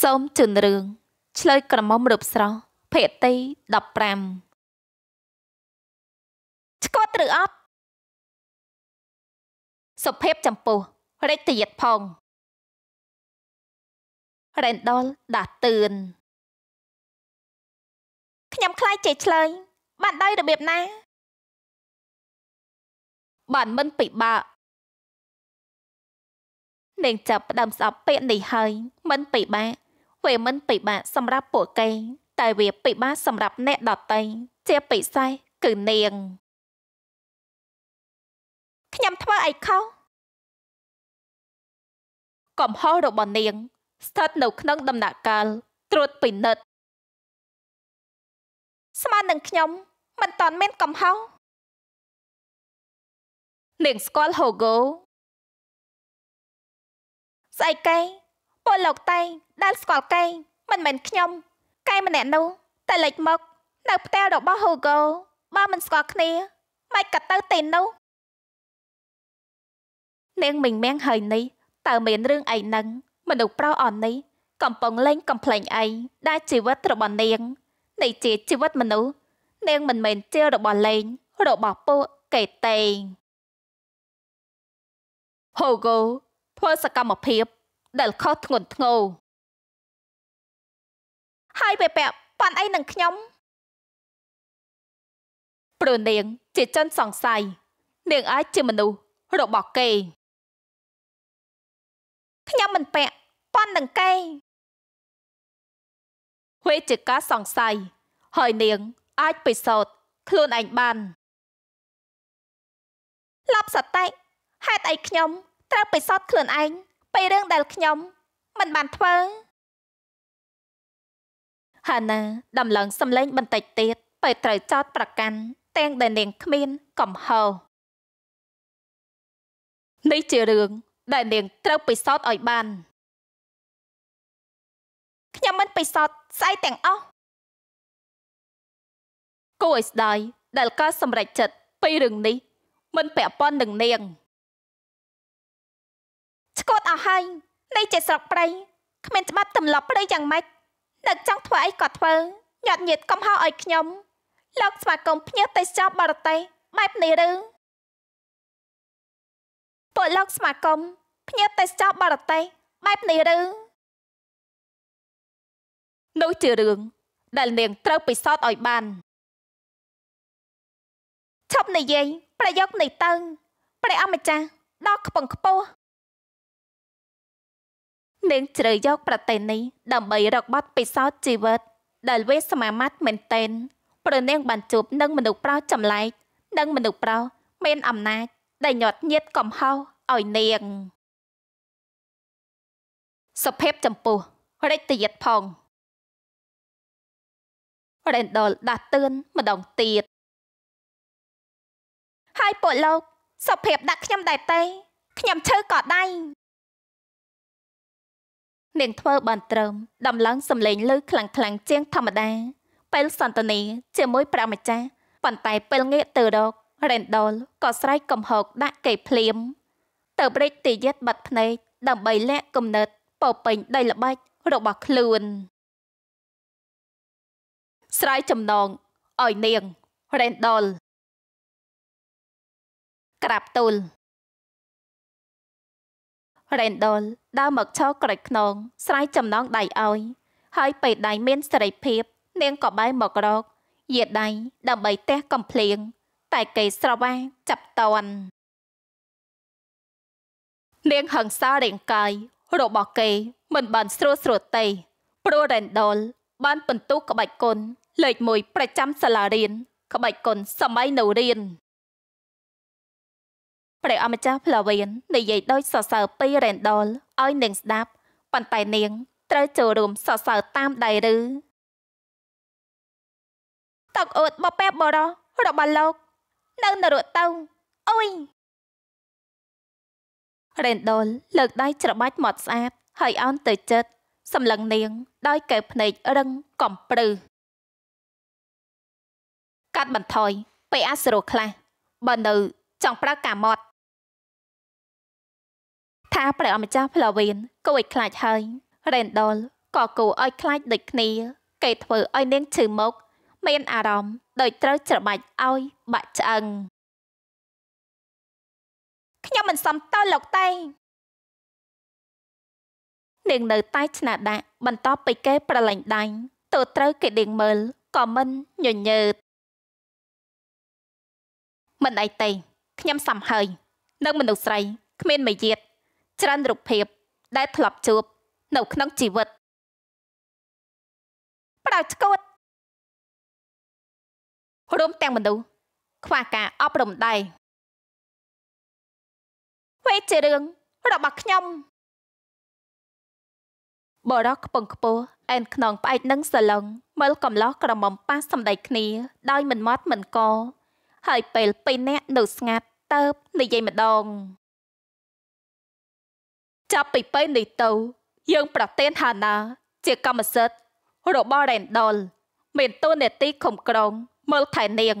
សូមជូនរឿងឆ្លើយក្រមុំរូបស្រស់ភេទី15ឆ្កត់ឬអត់សុភាពចំពោះរិទ្ធិយិតផងរ៉េនដលដាស់តឿនខ្ញុំខ្លាចចេះឆ្លើយ បានដោយរបៀបណាបានមិនពិបាកនាងចាប់ផ្ដើមស្អប់ពាក្យនេះហើយមិនពិបាកវាមិនពិបាកសម្រាប់ពួកគេតែវាពិបាកសម្រាប់អ្នកដតីជាពិសេសគឺនាងខ្ញុំធ្វើអីខុសកំហុសរបស់នាង ស្ថិតនៅក្នុងដំណាក់កាល ត្រួតពិនិត្យស្មើនឹងខ្ញុំមិនតាន់មានកំហុសនាងស្គាល់ Hogo ស្អីគេពលលោកតេងដែលស្គាល់គេមិនមែនខ្ញុំគេម្នាក់នោះ តែលេចមកនៅផ្ទះរបស់ Hugo បើមិនស្គាល់គ្នាមិនក៏ទៅទីនោះនាងមិញមៀងហើយនេះតើមានរឿងអីនឹងមនុស្សប្រុសអននេះកំពុងលេងកំ pl ែងអីដែលជីវិតរបស់នាងនេះជាជីវិតមនុស្សនាងមិនមែនជារបស់លេងរបស់ពួកកេតេង Hugo ធ្វើសកម្មភាព ដែលខុសធ្ងន់ធ្ងរហើយពេលពាក់ប៉ាន់អីនឹងខ្ញុំព្រោះនាងជាជនសង្ស័យនាងអាចជាមនុស្សរបស់គេខ្ញុំមិនពាក់ប៉ុននឹងគេហួយជាការសង្ស័យហើយនាង អាចពិសោធន៍ខ្លួនឯងបានឡាប់សតិហេតុអីខ្ញុំត្រូវពិសោធន៍ខ្លួនឯងពីរឿងដែលខ្ញុំមិនបានធ្វើហាណាដំឡើងសំឡេងបន្តិចទៀតពេលត្រូវចោតប្រកាន់ទាំងដែលនាងគ្មានកំហុសនេះជារឿងដែលនាងត្រូវពិសោធន៍ឲ្យបានខ្ញុំមិនពិសោធន៍ស្អីទាំងអស់គួរឲ្យស្ដាយដែលក៏សម្រេចចិត្តពីរឿងនេះមិនពាក់ព័ន្ធនឹងនាងឆ្កូតអស់ហើយនៃចេះស្រុកប្រៃគ្មានច្បាប់ទម្លាប់ប្រៃយ៉ាងម៉េចនឹកចង់ធ្វើអីក៏ធ្វើញាត់ញាតកំហុសឲ្យខ្ញុំ លោកស្វាគមន៍ភ្ញៀវទេសចរបរទេសបែបនេះឬពលលោកស្វាគមន៍ភ្ញៀវទេសចរបរទេសបែបនេះឬនោះជារឿងដែលនាងត្រូវពិសោធន៍ឲ្យបានឈប់និយាយប្រយោគនេះទៅព្រះអម្ចាស់ដល់ខ្ពងខ្ពស់នាងជ្រើយកប្រទេសនេះដើម្បីរកបទពិសោធន៍ជីវិតដែលវាសមាមាត្រមែនទែនព្រោះនាងបានជួបនឹងមនុស្សប្រុសចម្លែកនិងមនុស្សប្រុសមានអំណាចដែលញាត់ញៀតកំហុសឲ្យនាងសភាពចម្ពោះរិទ្ធិយិតផងរ៉េនដលដាស់តឿនម្ដងទៀតហើយពួកលោកសុភាពដាក់ខ្ញុំដែរទេខ្ញុំឈឺក៏ដៃនាងធ្វើបានត្រឹមដំឡើងសំឡេងឮខ្លាំងខ្លាំងជាងធម្មតាពេលសន្តានីជាមួយ ប្រាម្ចាស់ប៉ុន្តែ ពេលងាកទៅរករ៉េនដលក៏ស្រែកកំហកដាក់គេភ្លាម ទៅប្រេចទីយិតបាត់ភ្នែកដើម្បីលាក់គំនិតពពេញដីល្បាច់របស់ខ្លួនស្រ័យចំណងឲ្យនាងរ៉េនដលក្រាបទូលរ៉េនដលដើរមកឈរក្រេចខ្នងស្រ័យចំណងដៃឲ្យហើយពេលដៃមានសេរីភាពនាងក៏បែរមករក យាដៃ ដើម្បីទះកំភ្លៀងតែគេស្រវាចាប់តន់នាងហឹង្សារាងកាយរបស់គេមិនបានស្រួលស្រួលទេព្រោះរ៉េនដល បានបន្ទុះក្បាច់គុណលេខ1ប្រចាំសាលារៀនក្បាច់គុណសម័យនៅរៀនព្រះអម្ចាស់ផ្លាវៀននិយាយដោយសរសើរពីរ៉េនដលឲ្យនាងស្ដាប់ប៉ុន្តែនាងត្រូវចូលរួមសរសើរតាមដៃឬតកអួតបបែបបរោះរបស់លោកនៅនរកទៅអុយរ៉េនដលលើកដៃច្របាច់មាត់ស្អាតហើយអោនទៅចិត្តសម្លឹងនាងដោយកែវភ្នែករឹងកំប្រឹសកាត់បន្ថយពេលអសរោខ្លះបើនៅចង់ប្រើការមាត់ថាព្រះអម្ចាស់ផ្លាវៀនគួរឲ្យខ្លាចហើយរ៉េនដុលក៏គួរឲ្យខ្លាចដូចគ្នា គេធ្វើឲ្យនាងឈឺមុខមានអារម្មណ៍ដូចត្រូវច្របាច់ឲ្យបាក់ឆ្អឹងខ្ញុំមិនសមតើលោកតេនាងនៅតែឆ្នាដាក់បន្តពីគេ ប្រឡែងដាញ់ទើបត្រូវគេដេកមើលក៏មិនញញើតមិនអីទេខ្ញុំសំហើយនឹងមនុស្សស្រី គ្មានមាយាទច្រើនរូបភាពដែលធ្លាប់ជួបនៅក្នុងជីវិតផ្ដៅឆ្កួតរួមទាំងមនុស្សខ្វះការអប់រំដែរវាជារឿងរបស់ខ្ញុំបរោះខ្ពងខ្ពស់អែនខ្នងផ្អែកនឹងសាឡុងមើលកំឡោះក្រមុំប៉ះសម្ដីគ្នាដោយមិនមត់មិនកហើយពេលពីរនាក់នៅស្ងាត់តើបនិយាយម្ដងចាប់ពីពេលនេះទៅយើងប្រទានហាណាជាកម្មសិទ្ធិរបស់រ៉េនដល មានតួនាទីខំក្រងមើលថែនាង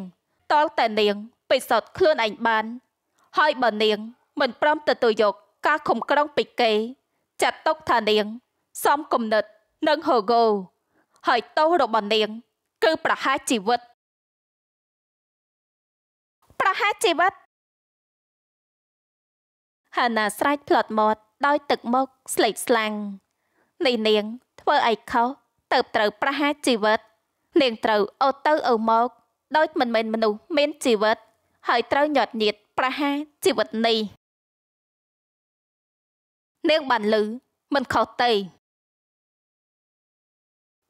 តល់តែនាងពិសោធន៍ខ្លួនឯងបាន ហើយបើនាងមិនព្រមទទួលយកការខំក្រងពីគេ ចាត់ទុកថានាងសំគំនិតនឹងហូហ្គោហើយទោសរបស់នាង គឺប្រហារជីវិត ប្រហារជីវិតហាណាស្រែកផ្លត់មាត់ដោយទឹកមុខស្លេកស្លាំងនេះនាងធ្វើអីខុសទៅត្រូវប្រហារជីវិតនាងត្រូវអូតទៅអូមក ដោយមិនមែនមនុស្សមានជីវិត ហើយត្រូវញាត់ញៀតប្រហារជីវិតនេះនាងបានលឺមិនខុសទេ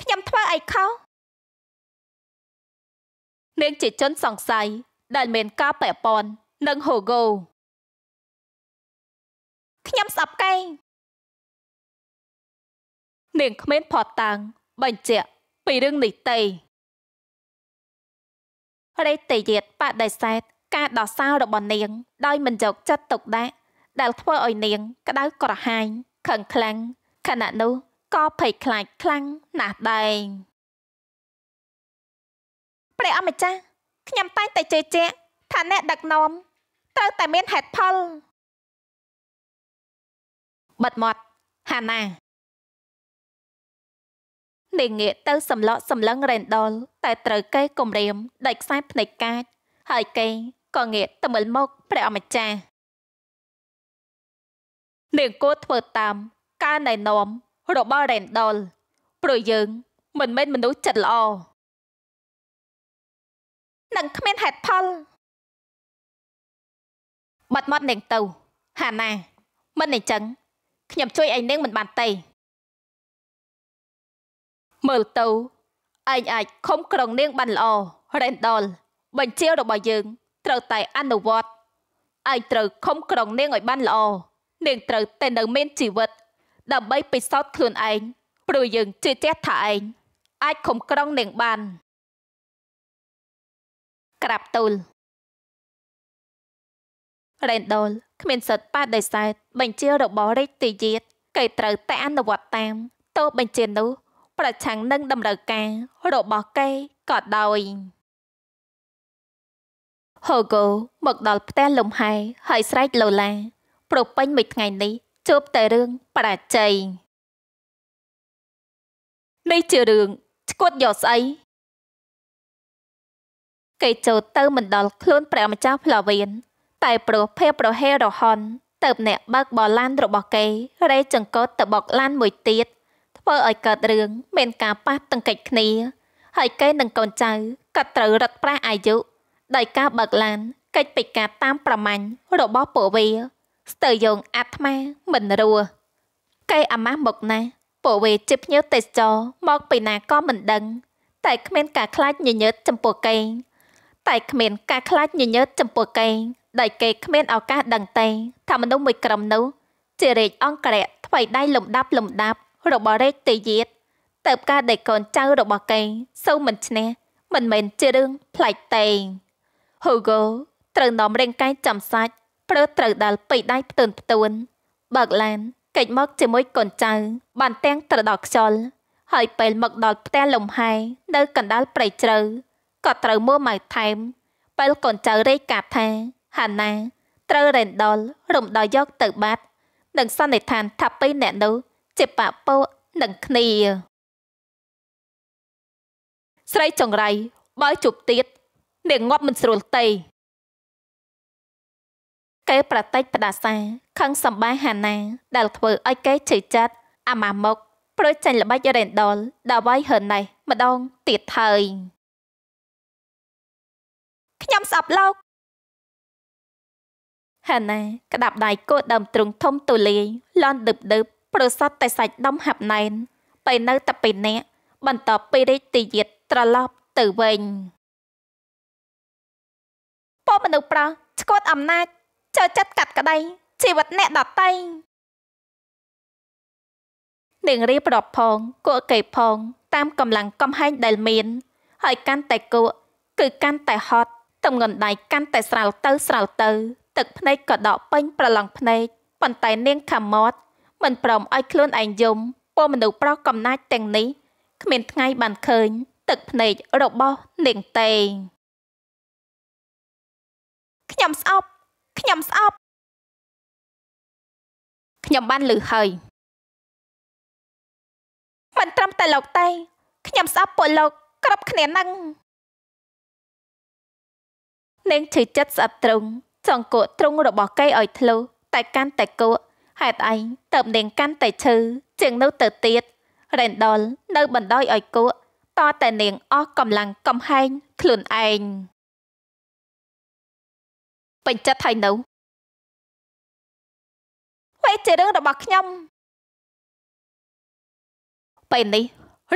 ខ្ញុំធ្វើអីខុសនាងជាជនសង្ស័យដែលមានការប៉ែប៉ុននិងហូហ្គោខ្ញុំស្អប់កែងនាងគ្មានផតតាំងបញ្ជាក់ពីរឿងនីតិរេតយាតបដិសេធការដោះសាររបស់នាង ដោយមិនយកចិត្តទុកដាក់ដែលធ្វើឲ្យនាងក្តៅក្រហាយខឹងខ្លាំងខណៈនោះក៏ភ័យខ្លាចខ្លាំងណាស់ដែរព្រះអម្ចាស់ខ្ញុំតែងតែជឿជាក់ថាអ្នកដឹកនាំត្រូវតែមានហេតុផលបិទមាត់ហាណានាងងាកទៅសំឡក់សំឡឹងរ៉េនដលតែត្រូវគេគំរាមដាច់ខ្សែភ្នែកកាចហើយគេក៏ងាកទៅមើលមកព្រះអម្ចាស់នាងគួរធ្វើតាមការណែនាំរបស់រ៉េនដលព្រោះយើងមិនមែនមនុស្សចិត្តល្អនឹងគ្មានហេតុផលបាត់មាត់នាងទៅ ហាណាមិនអញ្ចឹងខ្ញុំជួយឯនាងមិនបានទេមើលទៅឯងអាចខំក្រងនាង បានល្អរ៉េនដល បញ្ជារបស់យើង ត្រូវតែអនុវត្តឯងត្រូវ ខំក្រងនាងឲ្យបានល្អនាងត្រូវតែនៅមានជីវិតដើម្បីពិសោធន៍ខ្លួនឯងព្រោះយើងជឿជាក់ថាឯងអាចខំក្រងនាងបានក្រាបទូលរ៉េនដូលគ្មានសិទ្ធិបដិសេធបញ្ជារបស់រាជទាយាតគេត្រូវតែអនុវត្តតាមទោះបញ្ជានោះ ប្រឆាំងនឹងតម្រូវការរបស់គេក៏ដោយហូហ្គោមកដល់ផ្ទះលំហែហើយស្រែកឡូឡាប្រពេញមួយថ្ងៃនេះជួបតែរឿងបរាជ័យនេះជារឿងឈួតយកស្អីគេចូលទៅមិនដល់ខ្លួនព្រះម្ចាស់ផ្លាវៀនតែប្រភេទប្រហែលរហ័នទៅអ្នកបើកបឡានរបស់គេរេចង្កត់ទៅបុកឡានមួយទៀតធ្វើឲ្យកើតរឿង មានការប៉ះទង្គិចគ្នា ហើយគេនឹងកូនចៅក៏ត្រូវរត់ប្រាស់អាយុដោយការបើកឡានកិច្ចពីការតាមប្រមាញ់របស់ពួកវាស្ទើរយងអាត្មាមិនរួគេអាម៉ាស់មកណាស់ពួកវាជាភ្ញៀវទេសចរមកពីណាក៏មិនដឹង តែគ្មានការខ្លាចញញើតចំពោះគេតែគ្មានការខ្លាចញញើតចំពោះគេដោយគេគ្មានឱកាសដឹងទេថាមនុស្សមួយក្រុមនោះជារេជអង្គរៈថ្មីដៃលំដាប់លំដាប់របស់រេជទេយាទទៅការដែលកូនចៅរបស់គេសូវមិនឈ្នះមិនមែនជារឿងប្លែកទេ Hugo ត្រូវនាំរាងកាយចំសាច់ព្រឺត្រូវដាល់ពីដៃផ្ទឿនផ្ទួនបើកឡានកិច្ចមក ជាមួយកូនចៅបានទាំងត្រដល់ខ្យល់ហើយពេលមកដល់ផ្ទះលំហែនៅ កណ្ដាលព្រៃជ្រៅក៏ត្រូវមួម៉ៅថែមពេលកូនចៅរេកកាត់ថាហាណាត្រូវរ៉េនដល រំដោយក ទៅបាត់និងសន្និដ្ឋាន ថាពីរអ្នកនោះជាបពុនឹងគ្នា ស្រីចង្រៃបើជប់ទៀតនាងងាប់មិនស្រួលទេគេប្រតិចផ្ដាសាខឹងសម្បាហាណាដែលធ្វើឲ្យគេជិះចិត្តអាម៉ាមុកព្រោះចាញ់ល្បិចរ៉េនដល ដល់វាយហឺណេះម្ដងទៀតហើយខ្ញុំស្អប់លោកហេណាក្តាប់ដៃគោដើមទ្រុងធំទូលាយលន់ដឹបដឹបប្រសពតែសាច់ដុំហាប់ណែនបើនៅតែពេលនេះបន្តពីរិទ្ធិយាតត្រឡប់ទៅវិញពោមនុស្សប្រុសស្គាត់អំណាចចូលចិត្តកាត់ក្តីជីវិតអ្នកដតីនឹងរៀបរាប់ផងគក់កេផង តាមកម្លាំងកំហែងដែលមានហើយកាន់តែគក់គឺកាន់តែហត់តំងន់ដៃកាន់តែស្រាលទៅស្រាលទៅទឹកភ្នែកក៏ដកពេញប្រឡងភ្នែកប៉ុន្តែ នាងខាមត់មិនព្រមឲ្យខ្លួនឯងយំ ពលមនុស្សប្រុសកំណាចទាំងនេះគ្មានថ្ងៃ បានឃើញ ទឹកភ្នែករបស់នាងទេខ្ញុំស្អប់ខ្ញុំស្អប់ខ្ញុំបានលឺហើយមិនត្រឹមតែលោកទេខ្ញុំស្អប់ពលលោកគ្រប់គ្នានឹងនាងឈឺចិត្តស្អប់ត្រង់ចង្គក់ទ្រុងរបស់គេឲ្យធ្លុះតែកាន់តែគក់ហេតុអីតើបនាងកាន់តែឈឺជាងនោះទៅទៀតរ៉េនដល នៅ បណ្ដោយឲ្យគក់តតែនាងអស់កម្លាំងកំហែង ខ្លួនឯងពេញចិត្តហើយនៅវាជារឿងរបស់ខ្ញុំពេលនេះ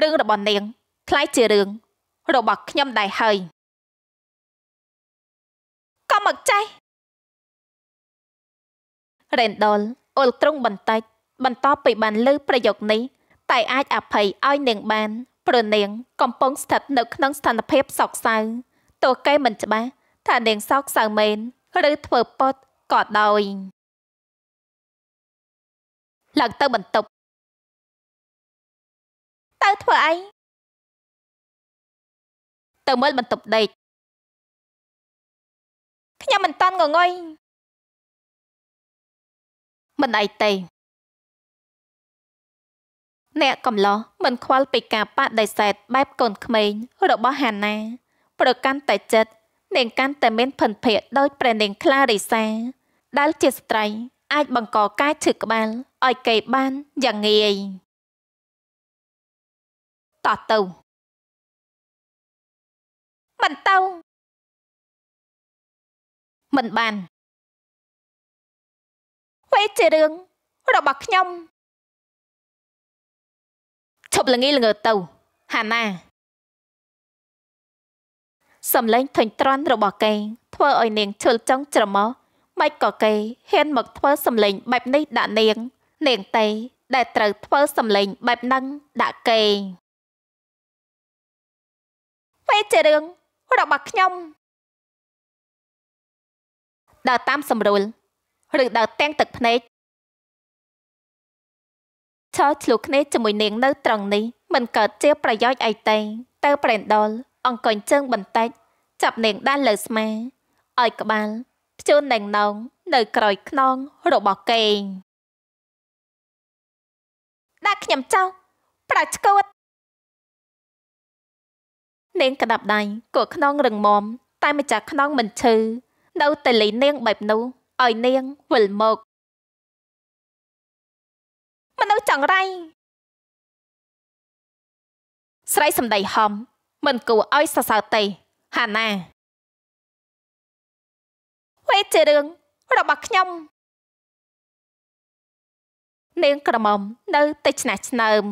រឿងរបស់នាង ខ្លាយជារឿងរបស់ខ្ញុំដែរហើយកុំមកចេះ Randall អុលទ្រង់បន្តិចបន្ទាប់ពីបានលើ ប្រយោគនេះតែអាចអភ័យឲ្យនាងបានព្រោះនាងកំពុងស្ថិតនៅក្នុងស្ថានភាពសោកសៅទោះគេមិនច្បាស់ថានាងសោកសៅមែនឬធ្វើពុតក៏ដោយឡើងទៅបន្ទប់ទៅធ្វើអីទៅមើលបន្ទប់ដេកខ្ញុំមិនតាន់ងងុយមិនអីទេអ្នកកំឡោះមិនខ្វល់ពីការបដិសេធបែបកូនក្មេងរបស់ហាណា ប្រកាន់តែចិត្តនាងកាន់តែមានភិនភាកដោយព្រះនាងខ្លារីសាដែលជាស្ត្រី អាច បង្កការឈឺក្បាលឲ្យគេបានយ៉ាងងាយតោះទៅមិនទៅមិនបានពេកជារឿងរបស់ខ្ញុំឈប់ល្ងីល្ងើទៅ ហាណាសំឡេងធុញទ្រាន់របស់គេធ្វើឲ្យនាងឈឺចង់ច្រមុះម៉េចក៏គេហ៊ាន មកធ្វើសំឡេងបែបនេះដាក់នាង នាងតេដែលត្រូវធ្វើសំឡេងបែបហ្នឹងដាក់គេពេលជារឿងរបស់ខ្ញុំដើរតាមសម្រួលឬដើរទាំងទឹកភ្នែកចោលឆ្លុះគ្នាជាមួយនាងនៅ ត្រង់នេះមិនកើតជា ប្រយោជន៍អីទេតើប្រេនដុលអង្គញជើងបន្តិចចាប់នាងដាល់លើស្មាឲ្យក្បាលព្យួននាងនងនៅក្រោយខ្នងរបស់កេងដាក់ខ្ញុំចោលប្រាឆ្កួតនាងក្តាប់ដៃគក់ខ្នងរឹងមាំតែម្ចាស់ខ្នងមិនឈឺនៅតែលីនាងបែបនោះឲ្យនាងវិលមកមនុស្សចង្រៃស្រីសំដីហំមិនគួរឲ្យសរសើរទេហាណាវេជារឿងរបស់ខ្ញុំ នាងក្រមុំនៅតែឆ្នះឆ្នើម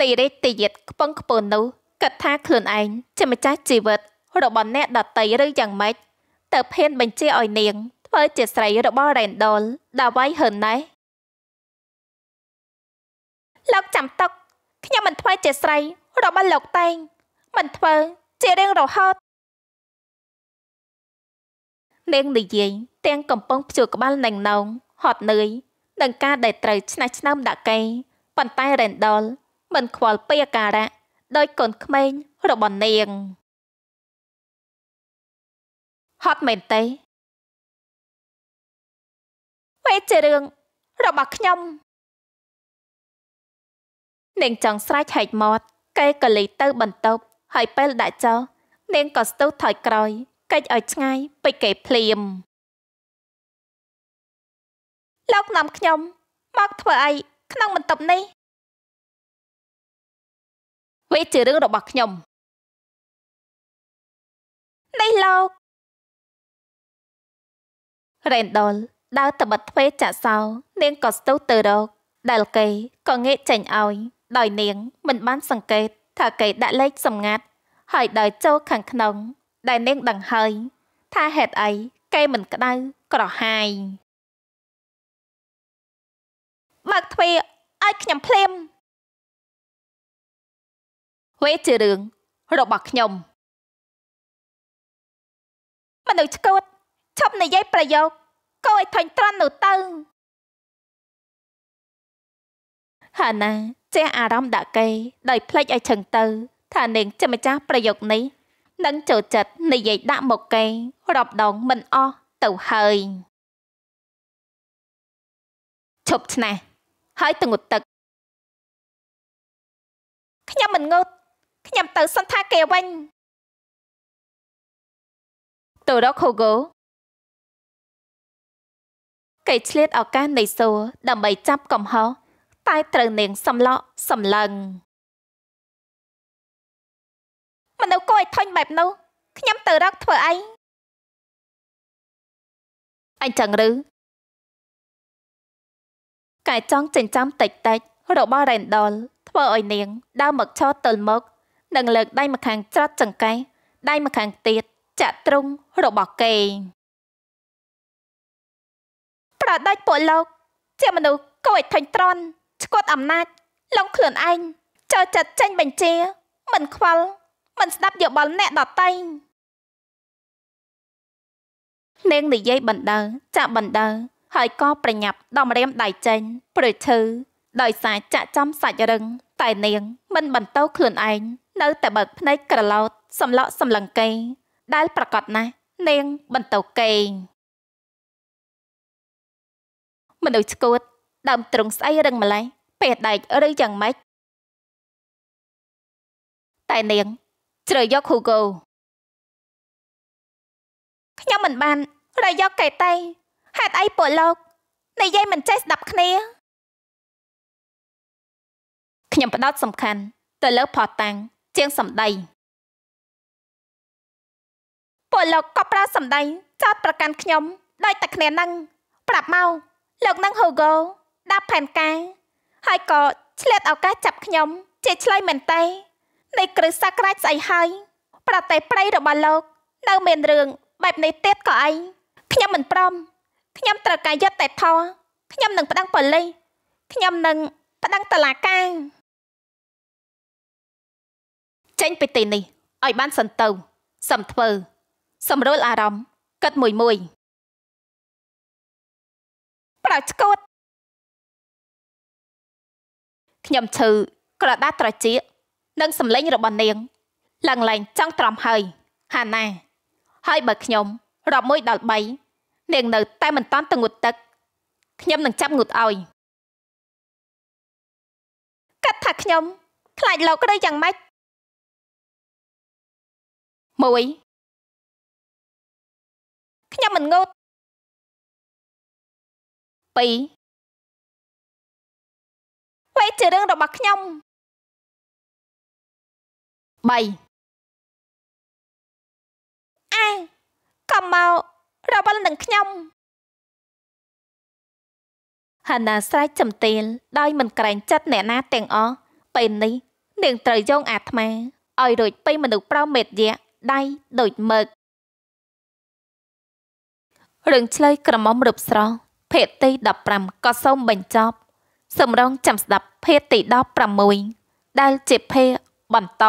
នៃរេតិយិតខ្ពឹងខ្ពូននោះគិតថាខ្លួនឯងជាម្ចាស់ជីវិតរបស់អ្នកដតីឬយ៉ាងម៉េចទៅភៀនបញ្ជាឲ្យនាងធ្វើជាស្រីរបស់រ៉េនដលដាវ៉ៃហឺណេសលោកចាំតុកខ្ញុំមិនធ្វើជាស្រី របស់លោកតែងមិនធ្វើ ជារៀងរហូតនាងនិយាយទាំងកំពុងព្យួរក្បាលនឹងនង ហត់នឿយនឹងការដែលត្រូវឆ្នះឆ្នើមដាក់គេប៉ុន្តែរ៉េនដល មិនខ្វល់ពីអាការៈដោយកូនក្មេង របស់នាងត់មែនទេវាជារឿងរបស់ខ្ញុំនាងចង់ស្រែកហែកមាត់គេក៏លេទៅបន្ទប់ហើយពេលដាក់ចោលនាងក៏ស្ទុះថយក្រោយកិច្ចឲ្យឆ្ងាយពេចគេភ្លាមលោកនាំខ្ញុំមកធ្វើអីក្នុងបន្ទប់នេះវាជារឿងរបស់ខ្ញុំនេះលោករ៉េនដុលដើរទៅបិទទ្វេចាក់សោនាងក៏ស្ទុះទៅរកដែលគេក៏ងាកចេញឲ្យដោយនាង មិនបានសង្កេតថាគេដាក់លេខសម្ងាត់ហើយដើរចូលខាងក្នុងដែលនាងដឹងហើយ ថាហេតុអីគេមិនក្តៅក្រហាយបើកទ្វារឲ្យខ្ញុំភ្លាមវេជារឿងរបស់ខ្ញុំមនុស្សឆ្កួតឈប់និយាយប្រយោគគោឲ្យធុញទ្រាន់នោះទៅហាណាចេះអារម្មណ៍ដាក់គេដោយភ្លេចឲ្យឈឹងទៅ ថានាងជាម្ចាស់ប្រយោគនេះនឹងចូលចិត្តនិយាយដាក់មកគេរាប់ដងមិនអស់ទៅហើយឈប់ឆ្នះហើយទៅងូតទឹកខ្ញុំមិនងូតខ្ញុំទៅសន្តាគេវិញទៅរកហូហ្គោគេឆ្លៀតឱកាសនៃសួរដើម្បីចាប់កំហុសតែត្រូវនាងសំឡក់សំឡឹងមនុស្សគួរឲ្យធុញបែបនោះខ្ញុំទៅរកធ្វើអីអញ្ចឹងឬកែចង់ចិញ្ចាំតិចតិច របស់រ៉េនដល ធ្វើឲ្យនាងដើរមកឈរទល់មុខនិងលើកដៃម្ខាងច្រត់ចង្កេះដៃម្ខាងទៀតចាក់ទ្រុងរបស់គេប្រដេចពួកលោក ជាមនុស្សកួយថេញត្រន់ស្គាត់អំណាចលងខ្លួនឯងចើចិត្តចេញបញ្ជា មិនខ្វល់មិនស្ដាប់យោបល់អ្នកដតៃនាងនិយាយបណ្ដើចាក់បណ្ដើហើយក៏ប្រញាប់ដំរាមដៃចេញព្រឺឈឺដោយសារចាក់ចំសាច់រឹងតែនាងមិនបន្តខ្លួនឯងនៅតែបើកភ្នែកក្រឡោតសំឡក់សំឡឹងគេដែលប្រកាសណាស់នាងបន្តគេមនុស្សឆ្កួតដើមទ្រង់ស្អីរឹងម្លេះពេលដែកឬយ៉ាងម៉េចតែនាងជ្រើយក Hugo ខ្ញុំមិនបានរយកកែតៃហេតុអីពួកលោកនិយាយមិនចេះស្ដាប់គ្នាខ្ញុំផ្ដោតសំខាន់ទៅលើផតាំងជាងសម្ដីពលលោកក៏ប្រើសម្ដីចោតប្រកាន់ខ្ញុំដោយតែគ្នានឹងប្រាប់មកលោកនឹង Hugo ដាប់ផែនការហើយក៏ឆ្លៀតឱកាសចាប់ខ្ញុំជាឆ្លៃមែនទេនៃគ្រឹះសក្រាចស្អីហើយ ប្រតិប្រៃរបស់លោក នៅ មានរឿងបែបនេះទៀតក៏អីខ្ញុំមិនព្រមខ្ញុំត្រូវការយុត្តិធម៌ខ្ញុំនឹងប្តឹងប៉ូលីសខ្ញុំនឹងប្តឹងតុលាការចេញពីទីនេះឲ្យបានសន្ទៅសំធ្វើសម្រួលអារម្មណ៍គិតមួយមួយឲ្យស្កូតខ្ញុំឈឺក្រដាសត្រចៀកនិង សម្លេងរបស់នាងឡើងឡើងចង់ត្រំហើយហាណាហើយបើខ្ញុំរាប់1ដល់3នាងនៅ តែមិនតាន់ទៅងូតទឹកខ្ញុំនឹងចាប់ងូតឲ្យកាត់ថាខ្ញុំខ្លាចលោកក្តីយ៉ាងម៉េច1ខ្ញុំមិនងូត2វេជារឿងរបស់ខ្ញុំ3អាកុំមករវល់នឹងខ្ញុំហាណាស្រែកចំទៀលដោយ មិនក្រែងចិត្តអ្នកណាទាំងអស់ពេលនេះ នាងត្រូវយងអាត្មាឲ្យរួចពីមនុស្សប្រោមេតយៈដៃដូចមើករឿងឆ្លើយក្រមុំរូបស្រស់ភេទទី15ក៏សូមបញ្ចប់សម្រងចាំស្ដាប់ភេទទី16ដែលជាភេទបន្ត